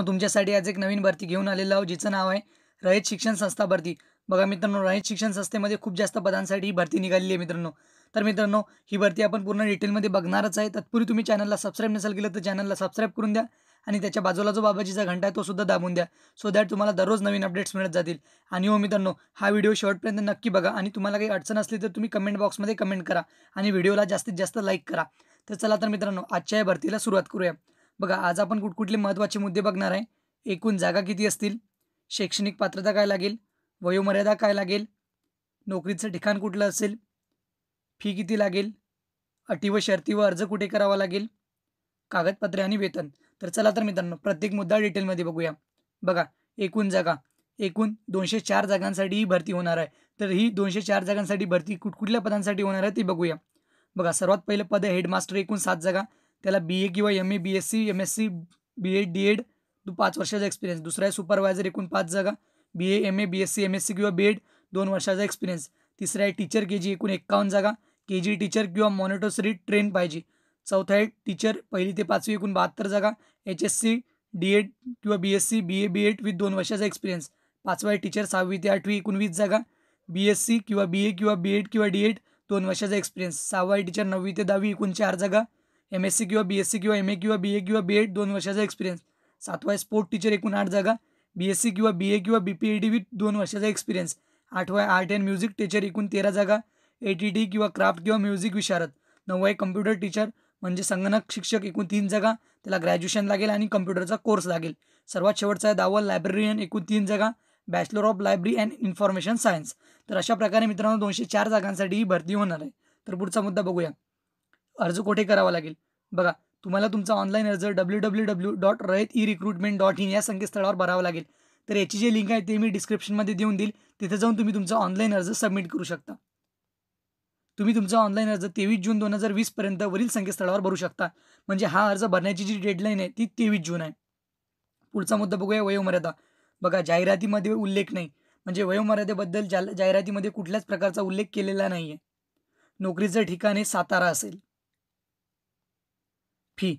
मग तुमच्यासाठी आज एक नवीन भरती घेऊन आलेलो आहोत जिचं नाव आहे रहित शिक्षण संस्था भरती बघा मित्रांनो रहित शिक्षण संस्थेमध्ये खूप जास्त पदांसाठी ही भरती निघालेली आहे मित्रांनो तर मित्रांनो ही भरती आपण पूर्ण डिटेलमध्ये बघणारच आहे तत्पूर्वी तुम्ही चॅनलला सबस्क्राईब नसेल केलं तर चॅनलला सबस्क्राईब करून द्या आणि त्याच्या बाजूला जो बाबाजीचा घंटा आहे तो सुद्धा दाबून द्या सो दॅट तुम्हाला दररोज नवीन अपडेट्स मिळत जातील आणि हो मित्रांनो हा व्हिडिओ शेवटपर्यंत नक्की बघा आणि तुम्हाला काही अडचण असली तर तुम्ही कमेंट बॉक्समध्ये कमेंट करा आणि व्हिडिओला जास्तीत जास्त लाईक करा तर चला तर मित्रांनो आजच्या या भरतीला सुरुवात करूया बघा आज आपण कुठकुठले महत्त्वाचे मुद्दे बघणार आहे एकूण जागा किती असतील शैक्षणिक पात्रता काय लागेल वयोमर्यादा काय लागेल नोकरीचं ठिकाण कुठलं असेल फी किती लागेल अटी व शर्ती व अर्ज कुठे करावा लागेल कागदपत्रे आणि वेतन तर चला तर मित्रांनो प्रत्येक मुद्दा डिटेलमध्ये बघूया बघा एकूण जागा एकूण दोनशे चार जागांसाठी ही भरती होणार आहे तर ही दोनशे चार जागांसाठी भरती कुठकुठल्या पदांसाठी होणार आहे ती बघूया बघा सर्वात पहिलं पद हेडमास्टर एकूण सात जागा त्याला बी ए किंवा M A B S C M S C B Ed D Ed तू पाच वर्षाचा एक्सपिरियन्स दुसरा आहे सुपरवायझर एकूण पाच जागा B A M A B S C M S C किंवा बी एड दोन वर्षाचा एक्सपिरियन्स तिसरा आहे टीचर के जी एकूण एक्कावन्न जागा के जी टीचर किंवा मॉनिटोसरी ट्रेन पाहिजे चौथा आहे टीचर पहिली ते पाचवी एकूण बहात्तर जागा H S C D Ed किंवा B S C B A B Ed with दोन वर्षाचा एक्सपिरियन्स पाचवा आहे टीचर सहावी ते आठवी एकूण वीस जागा बी एस सी किंवा बी ए किंवा बी एड किंवा डी एड दोन वर्षाचा एक्सपिरियन्स सहावा आहे टीचर नववी ते दहावी एकूण चार जागा एम एस सी किंवा बी एस सी किंवा एम ए किंवा बी ए किंवा बी एड दोन वर्षाचा एक्सपिरियन्स सातवा आहे स्पोर्ट टीचर एकूण आठ जागा बी एस सी किंवा बी ए किंवा B P A D with दोन वर्षाचा एक्सपिरियन्स आठवा आहे आर्ट अँड म्युझिक टीचर एकूण तेरा जागा ए टी टी किंवा क्राफ्ट किंवा म्युझिक विशारत नववा आहे कम्प्युटर टीचर म्हणजे संगणक शिक्षक एकूण तीन जागा त्याला ग्रॅज्युएशन लागेल आणि कम्प्युटरचा कोर्स लागेल सर्वात शेवटचा आहे दावा लायब्ररीयन एकूण तीन जागा bachelor of library and information science तर अशा प्रकारे मित्रांनो दोनशे चार जागांसाठी ही भरती होणार आहे तर पुढचा मुद्दा बघूया अर्ज कुठे करावा लागेल बघा तुम्हाला तुमचा ऑनलाईन अर्ज W W W dot Rayat e recruitment dot in या संकेतस्थळावर भरावा लागेल तर याची जी लिंक आहे ते मी डिस्क्रिप्शनमध्ये देऊन देईल तिथे जाऊन तुम्ही तुमचा ऑनलाईन अर्ज सबमिट करू शकता तुम्ही तुमचा ऑनलाईन अर्ज तेवीस जून दोन हजार वीसपर्यंत वरील संकेतस्थळावर भरू शकता म्हणजे हा अर्ज भरण्याची जी डेडलाईन आहे ती तेवीस जून आहे पुढचा मुद्दा बघूया वयोमर्यादा बघा जाहिरातीमध्ये उल्लेख नाही म्हणजे वयोमर्यादेबद्दल जा जाहिरातीमध्ये कुठल्याच प्रकारचा उल्लेख केलेला नाही आहे नोकरीचं ठिकाण हे सातारा असेल फी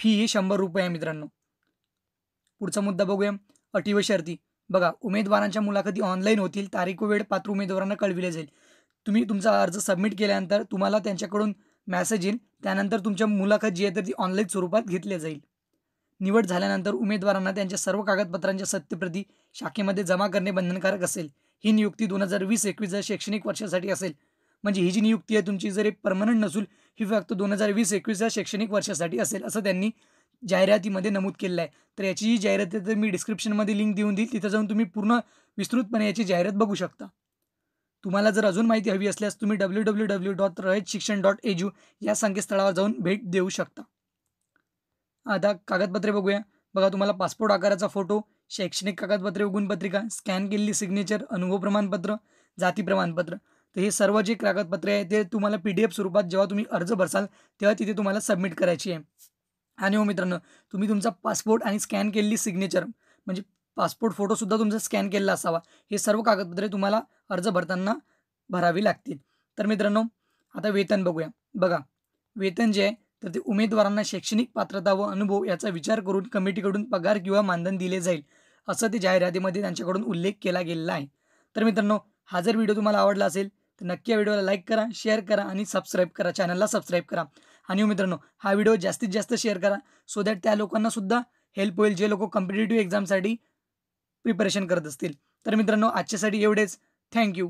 फी ही शंभर रुपये आहे मित्रांनो पुढचा मुद्दा बघूया अटी व शर्ती बघा उमेदवारांच्या मुलाखती ऑनलाईन होतील तारीख व वेळ पात्र उमेदवारांना कळविले जाईल तुम्ही तुमचा अर्ज सबमिट केल्यानंतर तुम्हाला त्यांच्याकडून मॅसेज येईल त्यानंतर तुमच्या मुलाखत जी आहे तर ती ऑनलाईन स्वरूपात घेतली जाईल निवड झाल्यानंतर उमेदवारांना त्यांच्या सर्व कागदपत्रांच्या सत्यप्रती शाखेमध्ये जमा करणे बंधनकारक असेल ही नियुक्ती दोन हजार वीस एकवीस शैक्षणिक वर्षासाठी असेल म्हणजे ही जी नियुक्ती आहे तुमची जर परमनंट नसून ही फक्त दोन हजार वीस एकवीस या शैक्षणिक वर्षासाठी असेल असं त्यांनी जाहिरातीमध्ये नमूद केलेलं आहे तर याची जी जाहिरात आहे तर मी डिस्क्रिप्शनमध्ये लिंक देऊन देईल तिथं जाऊन तुम्ही पूर्ण विस्तृतपणे याची जाहिरात बघू शकता तुम्हाला जर अजून माहिती हवी असल्यास तुम्ही W W W dot Rayat Shikshan dot edu या संकेतस्थळावर जाऊन भेट देऊ शकता आता कागदपत्रे बघूया बघा तुम्हाला पासपोर्ट आकाराचा फोटो शैक्षणिक कागदपत्रे उगुणपत्रिका स्कॅन केलेली सिग्नेचर अनुभव प्रमाणपत्र जाती प्रमाणपत्र तर हे सर्व जे कागदपत्रे आहे ते तुम्हाला पी डी एफ स्वरूपात जेव्हा तुम्ही अर्ज भरसाल तेव्हा तिथे तुम्हाला सबमिट करायची आहे आणि हो मित्रांनो तुम्ही तुमचा पासपोर्ट आणि स्कॅन केलेली सिग्नेचर म्हणजे पासपोर्ट फोटोसुद्धा तुमचा स्कॅन केलेला असावा हे सर्व कागदपत्रे तुम्हाला अर्ज भरताना भरावी लागतील तर मित्रांनो आता वेतन बघूया बघा वेतन जे आहे तर ते उमेदवारांना शैक्षणिक पात्रता व अनुभव याचा विचार करून कमिटीकडून पगार किंवा मानधन दिले जाईल असं ते जाहिरातीमध्ये त्यांच्याकडून उल्लेख केला गेलेला आहे तर मित्रांनो हा जर व्हिडिओ तुम्हाला आवडला असेल तर नक्की या व्हिडिओला लाईक करा शेअर करा आणि सबस्क्राईब करा चॅनलला सबस्क्राईब करा आणि हो मित्रांनो हा व्हिडिओ जास्तीत जास्त शेअर करा सो दॅट त्या लोकांनासुद्धा हेल्प होईल जे लोक कॉम्पिटेटिव्ह एक्झामसाठी प्रिपरेशन करत असतील तर मित्रांनो आजच्यासाठी एवढेच थँक्यू